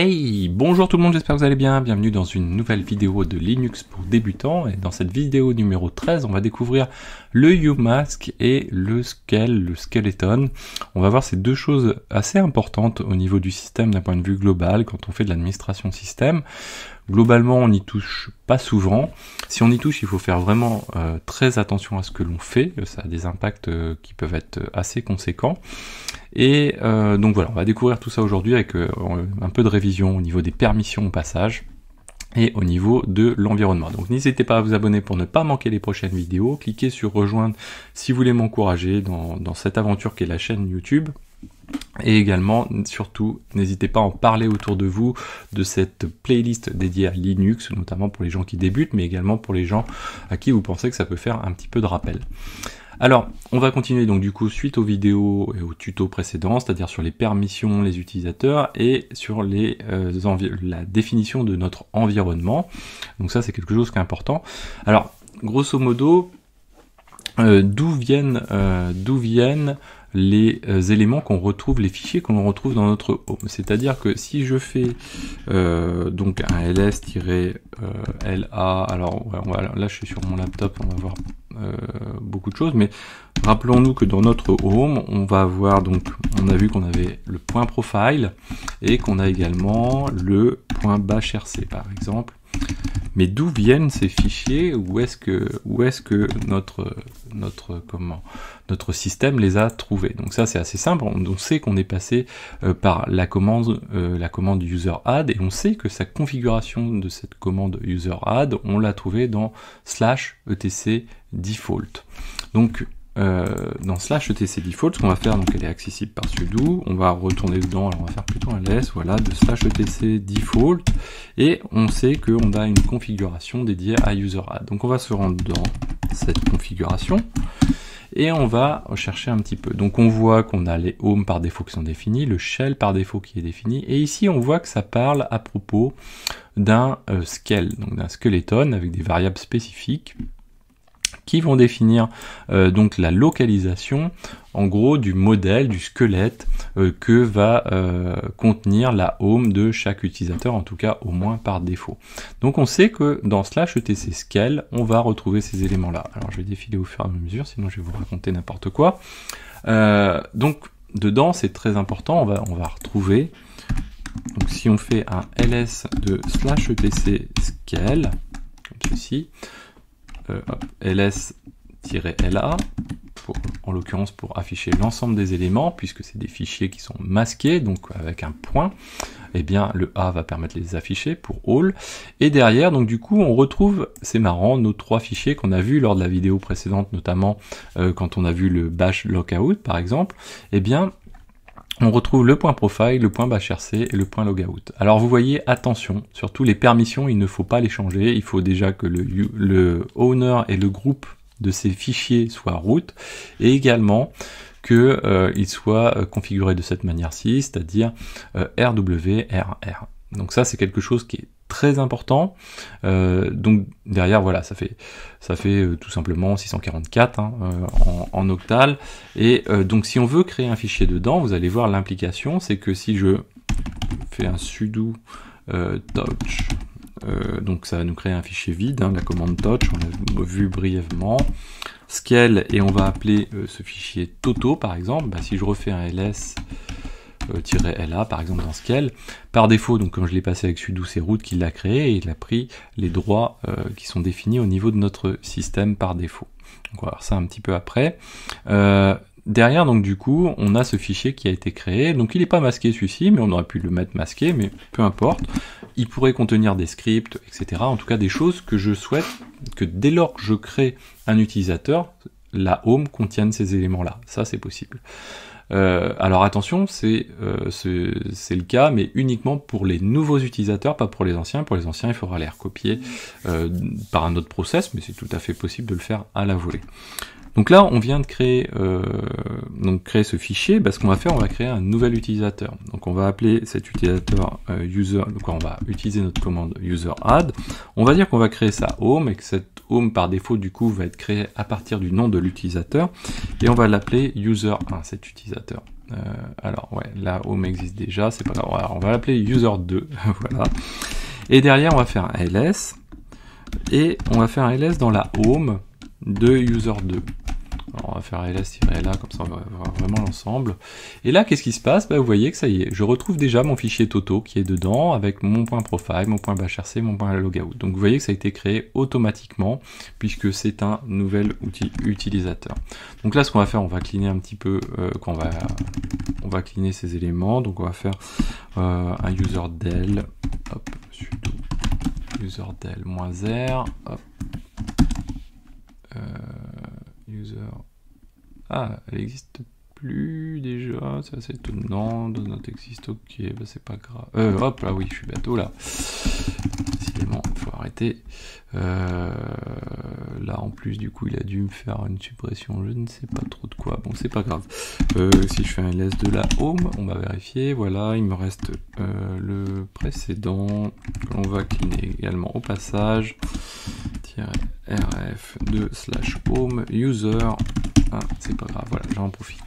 Hey, bonjour tout le monde, j'espère que vous allez bien. Bienvenue dans une nouvelle vidéo de Linux pour débutants. Et dans cette vidéo numéro 13, on va découvrir le mask et le Scale, le Skeleton. On va voir ces deux choses assez importantes au niveau du système d'un point de vue global quand on fait de l'administration système. Globalement, on n'y touche pas souvent. Si on y touche, il faut faire vraiment euh, très attention à ce que l'on fait. Ça a des impacts euh, qui peuvent être euh, assez conséquents. Et donc voilà, on va découvrir tout ça aujourd'hui avec un peu de révision au niveau des permissions au passage et au niveau de l'environnement. Donc n'hésitez pas à vous abonner pour ne pas manquer les prochaines vidéos. Cliquez sur rejoindre si vous voulez m'encourager dans, dans cette aventure qui est la chaîne YouTube. Et également, surtout, n'hésitez pas à en parler autour de vous de cette playlist dédiée à Linux, notamment pour les gens qui débutent, mais également pour les gens à qui vous pensez que ça peut faire un petit peu de rappel. Alors, on va continuer donc du coup suite aux vidéos et aux tutos précédents, c'est-à-dire sur les permissions, les utilisateurs et sur les, euh, la définition de notre environnement. Donc ça, c'est quelque chose qui est important. Alors, grosso modo, euh, d'où viennent, euh, d'où viennent les euh, éléments qu'on retrouve, les fichiers qu'on retrouve dans notre home. C'est-à-dire que si je fais euh, donc un ls-la, alors là je suis sur mon laptop, on va voir euh, beaucoup de choses, mais rappelons-nous que dans notre home, on va avoir donc, on a vu qu'on avait le point profile et qu'on a également le point bashrc par exemple. Mais d'où viennent ces fichiers Où est-ce que, où est ce que notre, notre, comment, notre système les a trouvés Donc ça c'est assez simple, on, sait qu'on est passé euh, par la commande, euh, la commande user add et on sait que sa configuration de cette commande user add, on l'a trouvée dans slash etc default. Donc euh, dans slash etc default, ce qu'on va faire, donc elle est accessible par sudo, on va retourner dedans, alors on va faire plutôt un ls, voilà, de slash etc default, et on sait qu'on a une configuration dédiée à user add. Donc on va se rendre dans cette configuration, et on va chercher un petit peu. Donc on voit qu'on a les home par défaut qui sont définis, le shell par défaut qui est défini, et ici on voit que ça parle à propos d'un euh, scale, donc d'un skeleton avec des variables spécifiques qui vont définir euh, donc la localisation en gros du modèle, du squelette euh, que va euh, contenir la home de chaque utilisateur, en tout cas au moins par défaut. Donc on sait que dans slash etc scale, on va retrouver ces éléments-là. Alors je vais défiler au fur et à mesure, sinon je vais vous raconter n'importe quoi. donc dedans c'est très important, on va, on va retrouver, donc si on fait un ls de slash etc scale, comme ceci, euh, ls-la, en l'occurrence pour afficher l'ensemble des éléments, puisque c'est des fichiers qui sont masqués, donc avec un point, et eh bien le A va permettre de les afficher pour all. Et derrière, donc du coup, on retrouve, c'est marrant, nos trois fichiers qu'on a vu lors de la vidéo précédente, notamment euh, quand on a vu le bash lockout par exemple, et eh bien on retrouve le point profile, le point bashrc et le point logout. Alors vous voyez, attention, surtout les permissions, il ne faut pas les changer. Il faut déjà que le, le owner et le groupe de ces fichiers soient root et également que euh, il soit euh, configuré de cette manière-ci, c'est-à-dire euh, rwrr. Donc ça, c'est quelque chose qui est très important. Euh, donc derrière, voilà, ça fait, ça fait euh, tout simplement 644 hein, euh, en, octal. Et donc si on veut créer un fichier dedans, vous allez voir l'implication, c'est que si je fais un sudo touch, donc ça va nous créer un fichier vide, hein, la commande touch, on l'a vu brièvement, scale, et on va appeler ce fichier toto par exemple, bah, si je refais un ls Là, par exemple, dans ce qu'elle Par défaut, donc quand je l'ai passé avec sudo, c'est routes qui l'a créé et il a pris les droits euh, qui sont définis au niveau de notre système par défaut. on va voir ça un petit peu après. Euh, derrière, donc du coup, on a ce fichier qui a été créé. Donc il n'est pas masqué celui-ci, mais on aurait pu le mettre masqué, mais peu importe. Il pourrait contenir des scripts, etc. En tout cas, des choses que je souhaite que dès lors que je crée un utilisateur, la home contienne ces éléments-là. Ça, c'est possible. Euh, alors attention, euh, c'est le cas, mais uniquement pour les nouveaux utilisateurs, pas pour les anciens. Pour les anciens, il faudra les recopier euh, par un autre process, mais c'est tout à fait possible de le faire à la volée. Donc là, on vient de créer, euh, donc créer ce fichier. Bah, ce qu'on va faire, on va créer un nouvel utilisateur. Donc on va appeler cet utilisateur euh, user. Donc on va utiliser notre commande user add. On va dire qu'on va créer sa home et que cette home par défaut du coup va être créée à partir du nom de l'utilisateur et on va l'appeler user 1 cet utilisateur. Euh, alors ouais, la home existe déjà, c'est pas grave. on va l'appeler user 2, voilà. Et derrière, on va faire un ls et on va faire un ls dans la home de user 2 on va faire LS tirer LA, comme ça on va voir vraiment l'ensemble. Et là, qu'est-ce qui se passe bah, Vous voyez que ça y est, je retrouve déjà mon fichier Toto qui est dedans avec mon point profile, mon point .bashrc, mon point logout. Donc vous voyez que ça a été créé automatiquement puisque c'est un nouvel outil utilisateur. Donc là, ce qu'on va faire, on va cleaner un petit peu, euh, quand va, on va cleaner ces éléments. Donc on va faire euh, un user del, hop, sudo user del-r, hop, euh, user ah, elle existe plus déjà, c'est assez étonnant, Donut existe, ok, bah c'est pas grave. Euh, hop là, oui, je suis bientôt là. il faut arrêter. Euh, là, en plus, du coup, il a dû me faire une suppression, je ne sais pas trop de quoi. Bon, c'est pas grave. Euh, si je fais un ls de la home, on va vérifier. Voilà, il me reste le précédent. On va est également au passage rf2 slash home user. Ah, c'est pas grave, voilà, j'en profite.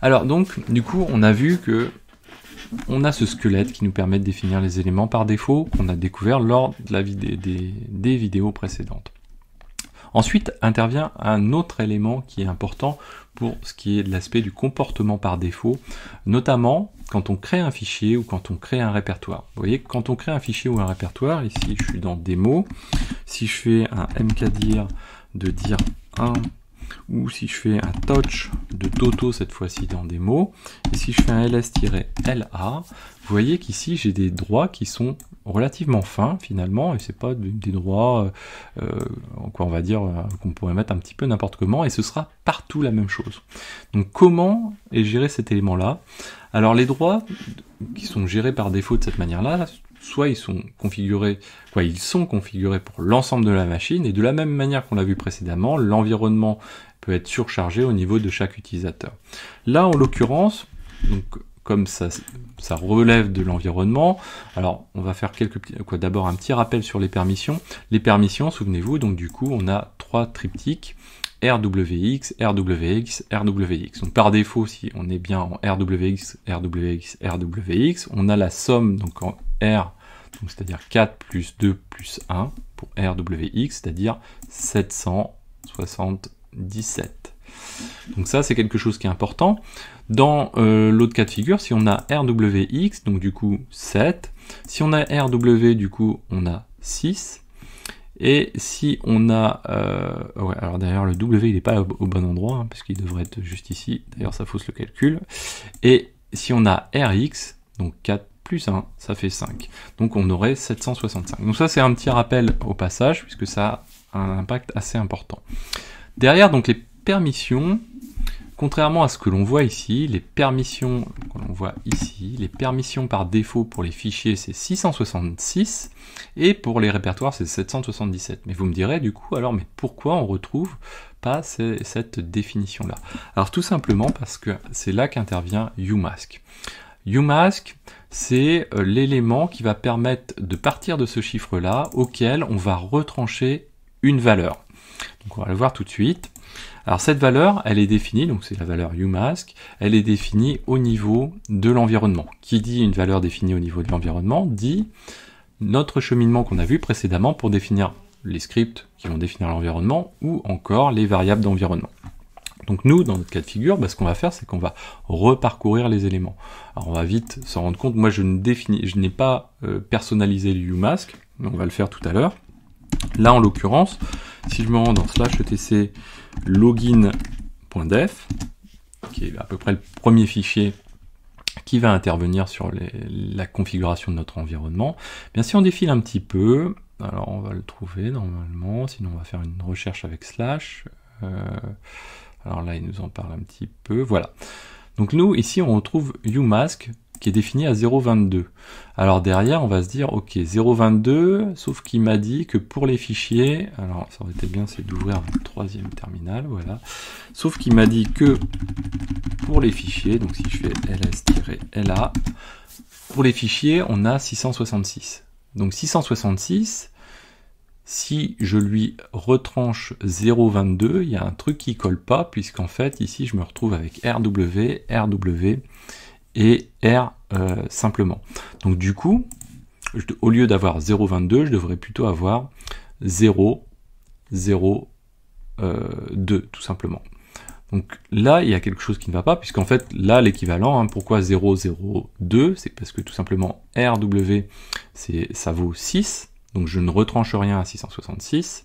Alors donc, du coup, on a vu que on a ce squelette qui nous permet de définir les éléments par défaut qu'on a découvert lors de la vidéo des, des vidéos précédentes. Ensuite intervient un autre élément qui est important pour ce qui est de l'aspect du comportement par défaut, notamment quand on crée un fichier ou quand on crée un répertoire. Vous voyez, quand on crée un fichier ou un répertoire, ici je suis dans démo, si je fais un mkdir de dire 1 ou si je fais un touch de Toto cette fois-ci dans démo, et si je fais un ls-la, vous voyez qu'ici j'ai des droits qui sont relativement fin finalement, et c'est pas des droits euh, euh, en quoi on va dire euh, qu'on pourrait mettre un petit peu n'importe comment, et ce sera partout la même chose. Donc comment est géré cet élément-là Alors les droits qui sont gérés par défaut de cette manière-là, soit ils sont configurés, quoi, ils sont configurés pour l'ensemble de la machine, et de la même manière qu'on l'a vu précédemment, l'environnement peut être surchargé au niveau de chaque utilisateur. Là, en l'occurrence, donc comme ça ça relève de l'environnement. Alors, on va faire quelques petits, quoi, d'abord un petit rappel sur les permissions. Les permissions, souvenez-vous, donc du coup, on a trois triptyques. RWX, RWX, RWX. Donc par défaut, si on est bien en RWX, RWX, RWX, on a la somme donc en R, c'est-à-dire 4 plus 2 plus 1 pour RWX, c'est-à-dire 777. Donc ça, c'est quelque chose qui est important. Dans euh, l'autre cas de figure, si on a RWX, donc du coup 7, si on a RW, du coup on a 6, et si on a... Euh, ouais, alors derrière le W il n'est pas au, bon endroit, puisqu'il hein, parce devrait être juste ici, d'ailleurs ça fausse le calcul, et si on a RX, donc 4 plus 1, ça fait 5. Donc on aurait 765. Donc ça c'est un petit rappel au passage, puisque ça a un impact assez important. Derrière, donc les permissions, Contrairement à ce que l'on voit ici, les permissions, voit ici, les permissions par défaut pour les fichiers c'est 666 et pour les répertoires c'est 777. Mais vous me direz du coup alors mais pourquoi on retrouve pas cette définition là Alors tout simplement parce que c'est là qu'intervient uMask. uMask c'est euh, l'élément qui va permettre de partir de ce chiffre là auquel on va retrancher une valeur. Donc on va le voir tout de suite. Alors cette valeur, elle est définie, donc c'est la valeur UMask, elle est définie au niveau de l'environnement. Qui dit une valeur définie au niveau de l'environnement dit notre cheminement qu'on a vu précédemment pour définir les scripts qui vont définir l'environnement ou encore les variables d'environnement. Donc nous, dans notre cas de figure, bah, ce qu'on va faire, c'est qu'on va reparcourir les éléments. Alors on va vite s'en rendre compte. Moi, je ne définis, je n'ai pas euh, personnalisé le UMask, on va le faire tout à l'heure. Là, en l'occurrence, si je me rends dans slash etc login.def, qui est à peu près le premier fichier qui va intervenir sur la configuration de notre environnement, eh bien si on défile un petit peu, alors on va le trouver normalement, sinon on va faire une recherche avec slash. Euh, alors là, il nous en parle un petit peu. Voilà. Donc nous, ici, on retrouve uMask qui est défini à 0,22. Alors derrière, on va se dire, ok, 0,22, sauf qu'il m'a dit que pour les fichiers, alors ça aurait été bien c'est d'ouvrir le troisième terminal, voilà, sauf qu'il m'a dit que pour les fichiers, donc si je fais ls-la, pour les fichiers, on a 666. Donc 666, si je lui retranche 0,22, il y a un truc qui colle pas, puisqu'en fait, ici, je me retrouve avec rw, rw, et R euh, simplement. Donc du coup, je, au lieu d'avoir 0,22, je devrais plutôt avoir 0, 0, 2 tout simplement. Donc là, il y a quelque chose qui ne va pas, puisqu'en fait, là, l'équivalent, hein, pourquoi 0,02 C'est parce que tout simplement, RW, ça vaut 6, donc je ne retranche rien à 666.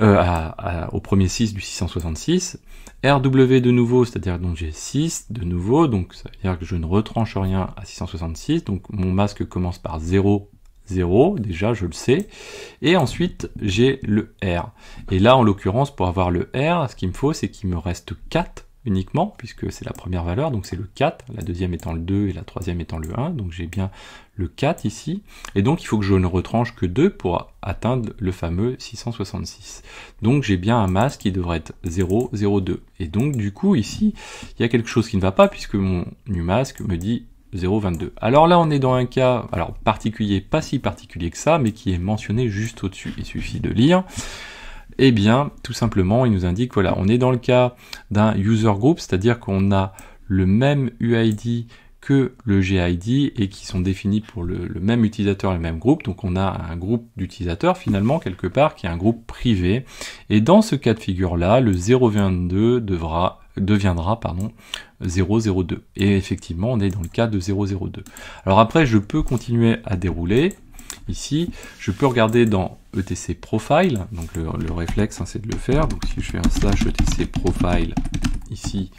Euh, au premier 6 du 666. RW de nouveau, c'est-à-dire donc j'ai 6 de nouveau, donc ça veut dire que je ne retranche rien à 666, donc mon masque commence par 0, 0, déjà je le sais, et ensuite j'ai le R. Et là en l'occurrence, pour avoir le R, ce qu'il me faut, c'est qu'il me reste 4 uniquement, puisque c'est la première valeur, donc c'est le 4, la deuxième étant le 2 et la troisième étant le 1, donc j'ai bien le 4 ici, et donc il faut que je ne retranche que 2 pour atteindre le fameux 666. Donc j'ai bien un masque qui devrait être 0, Et donc du coup ici, il y a quelque chose qui ne va pas, puisque mon nu masque me dit 0,22. Alors là, on est dans un cas alors particulier, pas si particulier que ça, mais qui est mentionné juste au-dessus. Il suffit de lire. Eh bien, tout simplement, il nous indique, voilà, on est dans le cas d'un user group, c'est-à-dire qu'on a le même UID que le GID et qui sont définis pour le, même utilisateur et le même groupe. Donc on a un groupe d'utilisateurs finalement quelque part qui est un groupe privé. Et dans ce cas de figure-là, le 022 devra, deviendra pardon, 002. Et effectivement, on est dans le cas de 002. Alors après, je peux continuer à dérouler ici. Je peux regarder dans ETC Profile, donc le, réflexe hein, c'est de le faire. Donc si je fais un slash ETC Profile ici,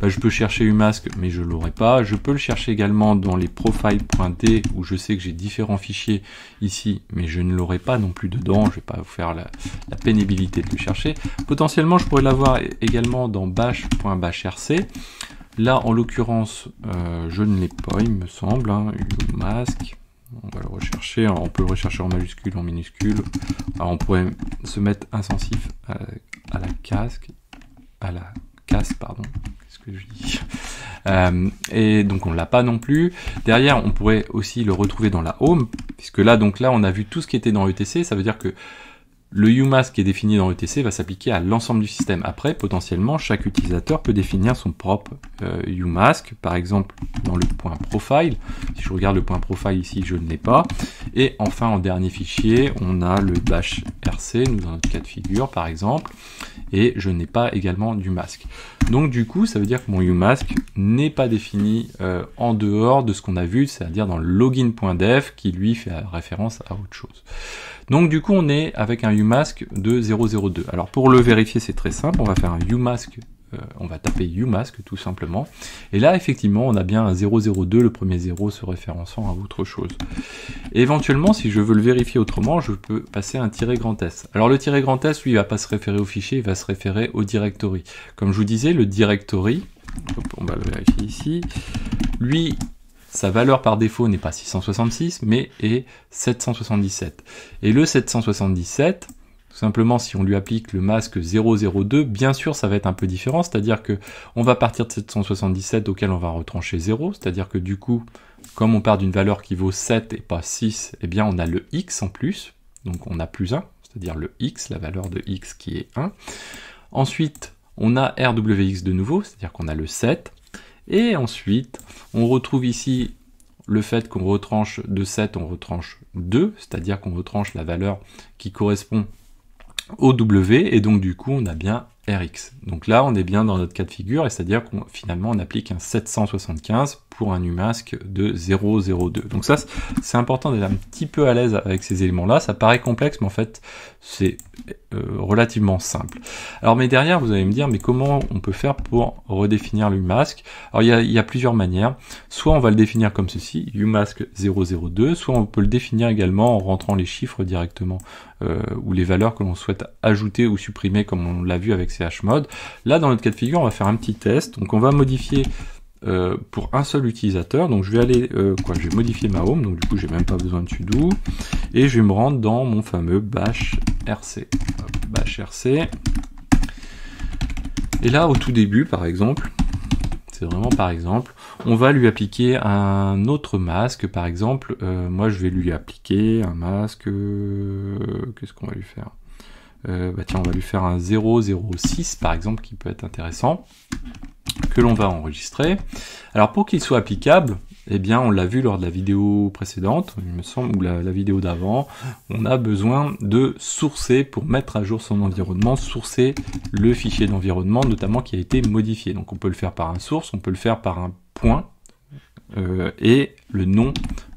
bah, je peux chercher masque, mais je l'aurai pas. Je peux le chercher également dans les profile.d où je sais que j'ai différents fichiers ici mais je ne l'aurai pas non plus dedans. Je vais pas vous faire la, pénibilité de le chercher. Potentiellement je pourrais l'avoir également dans bash.bashrc. Là en l'occurrence euh, je ne l'ai pas il me semble, hein, Umask on va le rechercher, on peut le rechercher en majuscule, en minuscule. on pourrait se mettre insensif euh, à, la casque, à la casse, pardon, qu'est-ce que je dis euh, Et donc on l'a pas non plus. Derrière, on pourrait aussi le retrouver dans la home, puisque là, donc là, on a vu tout ce qui était dans ETC, ça veut dire que le umask qui est défini dans ETC va s'appliquer à l'ensemble du système. Après, potentiellement, chaque utilisateur peut définir son propre euh, UMask. Par exemple, dans le point profile, si je regarde le point profile ici, je ne l'ai pas. Et enfin, en dernier fichier, on a le bash RC, nous dans notre cas de figure, par exemple. Et je n'ai pas également du masque Donc du coup, ça veut dire que mon UMask n'est pas défini euh, en dehors de ce qu'on a vu, c'est-à-dire dans le login.dev qui lui fait référence à autre chose. Donc du coup, on est avec un umask de 002. Alors pour le vérifier, c'est très simple. On va faire un umask euh, on va taper umask tout simplement. Et là, effectivement, on a bien un 002, le premier 0 se référençant à autre chose. éventuellement, si je veux le vérifier autrement, je peux passer un tiret grand S. Alors le tiret grand S, lui, il va pas se référer au fichier, il va se référer au directory. Comme je vous disais, le directory, on va le vérifier ici, lui, sa valeur par défaut n'est pas 666, mais est 777. Et le 777, tout simplement, si on lui applique le masque 002, bien sûr, ça va être un peu différent, c'est-à-dire que on va partir de 777 auquel on va retrancher 0, c'est-à-dire que du coup, comme on part d'une valeur qui vaut 7 et pas 6, eh bien, on a le x en plus, donc on a plus 1, c'est-à-dire le x, la valeur de x qui est 1. Ensuite, on a rwx de nouveau, c'est-à-dire qu'on a le 7, et ensuite, on retrouve ici le fait qu'on retranche de 7, on retranche 2, c'est-à-dire qu'on retranche la valeur qui correspond au W, et donc du coup on a bien Rx. Donc là on est bien dans notre cas de figure, et c'est-à-dire qu'on finalement on applique un 775 pour un Umask de 0,02. Donc ça, c'est important d'être un petit peu à l'aise avec ces éléments-là. Ça paraît complexe, mais en fait, c'est euh, relativement simple. Alors, mais derrière, vous allez me dire, mais comment on peut faire pour redéfinir l'UMASC Alors, il y, a, il y, plusieurs manières. Soit on va le définir comme ceci, Umask 002, soit on peut le définir également en rentrant les chiffres directement euh, ou les valeurs que l'on souhaite ajouter ou supprimer, comme on l'a vu avec CHMOD. Là, dans notre cas de figure, on va faire un petit test. Donc, on va modifier euh, pour un seul utilisateur. Donc je vais aller, euh, quoi, je vais modifier ma home, donc du coup j'ai même pas besoin de sudo, et je vais me rendre dans mon fameux bash rc. rc. Et là au tout début par exemple, c'est vraiment par exemple, on va lui appliquer un autre masque, par exemple, euh, moi je vais lui appliquer un masque, qu'est-ce qu'on va lui faire bah tiens, on va lui faire un 006 par exemple qui peut être intéressant que l'on va enregistrer. Alors pour qu'il soit applicable, eh bien on l'a vu lors de la vidéo précédente, il me semble, ou la, la vidéo d'avant, on a besoin de sourcer pour mettre à jour son environnement, sourcer le fichier d'environnement notamment qui a été modifié. Donc on peut le faire par un source, on peut le faire par un point euh, et le nom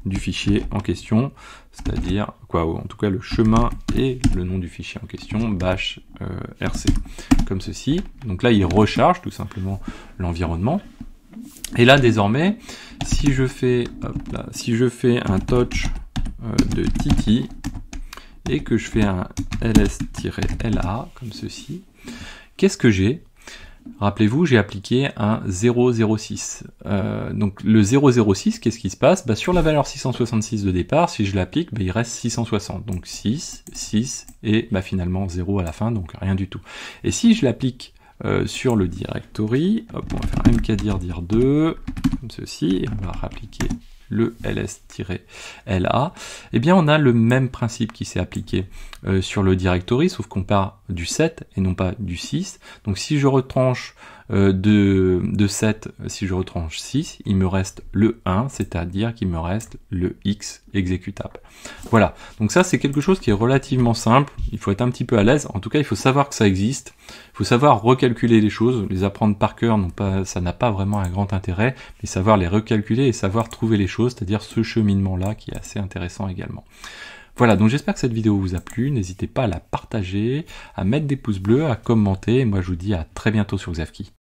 du fichier en question, c'est-à-dire quoi, en tout cas le chemin et le nom du fichier en question, bash euh, rc, comme ceci. Donc là, il recharge tout simplement l'environnement. Et là, désormais, si je fais, si je fais un touch euh, de Titi et que je fais un ls-la comme ceci, qu'est-ce que j'ai Rappelez-vous, j'ai appliqué un 0,06. Euh, donc le 0,06, qu'est-ce qui se passe bah, Sur la valeur 666 de départ, si je l'applique, bah, il reste 660. Donc 6, 6 et bah, finalement 0 à la fin, donc rien du tout. Et si je l'applique euh, sur le directory, on va faire mkdir dir2, comme ceci, et on va réappliquer le ls-la, eh bien on a le même principe qui s'est appliqué euh, sur le directory, sauf qu'on part du 7 et non pas du 6. Donc si je retranche euh, de, de 7, si je retranche 6, il me reste le 1, c'est-à-dire qu'il me reste le x exécutable. Voilà, donc ça c'est quelque chose qui est relativement simple, il faut être un petit peu à l'aise, en tout cas il faut savoir que ça existe, il faut savoir recalculer les choses, les apprendre par cœur, non pas, ça n'a pas vraiment un grand intérêt, mais savoir les recalculer et savoir trouver les choses, c'est-à-dire ce cheminement-là qui est assez intéressant également. Voilà, donc j'espère que cette vidéo vous a plu, n'hésitez pas à la partager, à mettre des pouces bleus, à commenter, et moi je vous dis à très bientôt sur Xavki.